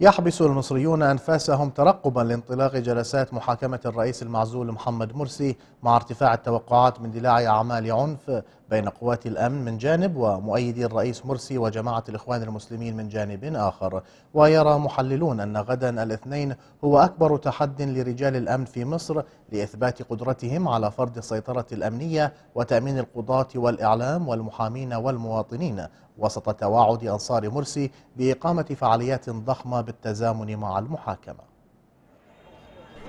يحبس المصريون أنفاسهم ترقبا لانطلاق جلسات محاكمة الرئيس المعزول محمد مرسي مع ارتفاع التوقعات من دلاع أعمال عنف بين قوات الأمن من جانب ومؤيدي الرئيس مرسي وجماعة الإخوان المسلمين من جانب آخر ويرى محللون أن غدا الاثنين هو أكبر تحد لرجال الأمن في مصر لإثبات قدرتهم على فرض السيطرة الأمنية وتأمين القضاة والإعلام والمحامين والمواطنين وسط تواعد أنصار مرسي بإقامة فعاليات ضخمة بالتزامن مع المحاكمة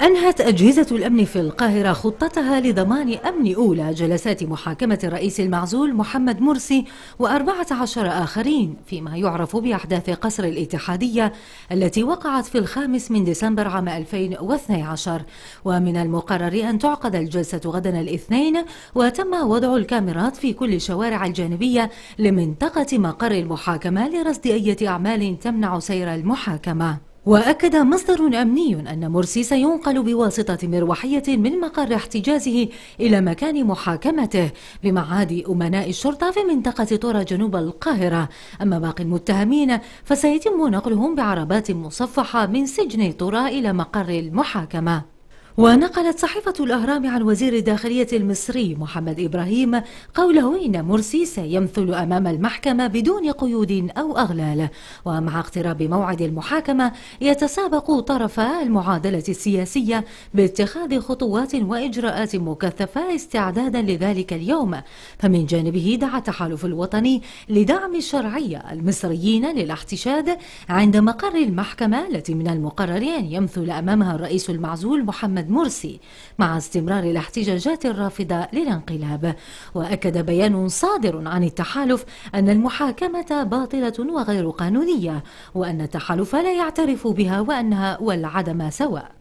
أنهت أجهزة الأمن في القاهرة خطتها لضمان أمن أولى جلسات محاكمة الرئيس المعزول محمد مرسي وأربعة عشر آخرين فيما يعرف بأحداث قصر الاتحادية التي وقعت في الخامس من ديسمبر عام 2012 ومن المقرر أن تعقد الجلسة غدا الاثنين وتم وضع الكاميرات في كل الشوارع الجانبية لمنطقة مقر المحاكمة لرصد أي أعمال تمنع سير المحاكمة وأكد مصدر أمني أن مرسي سينقل بواسطة مروحية من مقر احتجازه إلى مكان محاكمته بمعهد أمناء الشرطة في منطقة طرة جنوب القاهرة أما باقي المتهمين فسيتم نقلهم بعربات مصفحة من سجن طرة إلى مقر المحاكمة ونقلت صحيفة الأهرام عن وزير الداخلية المصري محمد إبراهيم قوله إن مرسي سيمثل أمام المحكمة بدون قيود أو أغلال ومع اقتراب موعد المحاكمة يتسابق طرفا المعادلة السياسية باتخاذ خطوات وإجراءات مكثفة استعدادا لذلك اليوم فمن جانبه دعا التحالف الوطني لدعم الشرعية المصريين للاحتشاد عند مقر المحكمة التي من المقرر أن يمثل أمامها الرئيس المعزول محمد محمد مرسي مع استمرار الاحتجاجات الرافضة للانقلاب وأكد بيان صادر عن التحالف أن المحاكمة باطلة وغير قانونية وأن التحالف لا يعترف بها وأنها والعدم سواء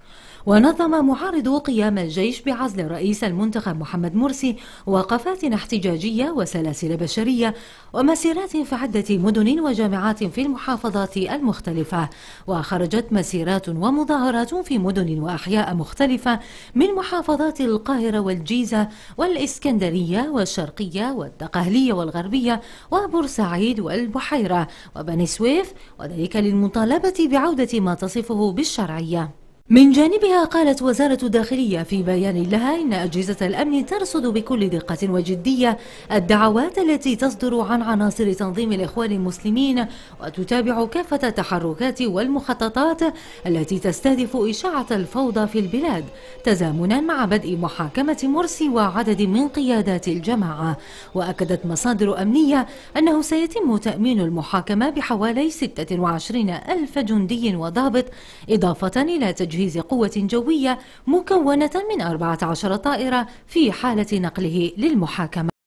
ونظم معارض قيام الجيش بعزل رئيس المنتخب محمد مرسي وقفات احتجاجية وسلاسل بشرية ومسيرات في عدة مدن وجامعات في المحافظات المختلفة وخرجت مسيرات ومظاهرات في مدن وأحياء مختلفة من محافظات القاهرة والجيزة والإسكندرية والشرقية والدقهلية والغربية وبورسعيد والبحيرة وبني سويف وذلك للمطالبة بعودة ما تصفه بالشرعية من جانبها قالت وزارة الداخلية في بيان لها إن أجهزة الأمن ترصد بكل دقة وجدية الدعوات التي تصدر عن عناصر تنظيم الإخوان المسلمين وتتابع كافة التحركات والمخططات التي تستهدف إشاعة الفوضى في البلاد تزامنا مع بدء محاكمة مرسي وعدد من قيادات الجماعة وأكدت مصادر أمنية أنه سيتم تأمين المحاكمة بحوالي 26 ألف جندي وضابط إضافة إلى تجهيز تجهيز قوة جوية مكونة من 14 طائرة في حالة نقله للمحاكمة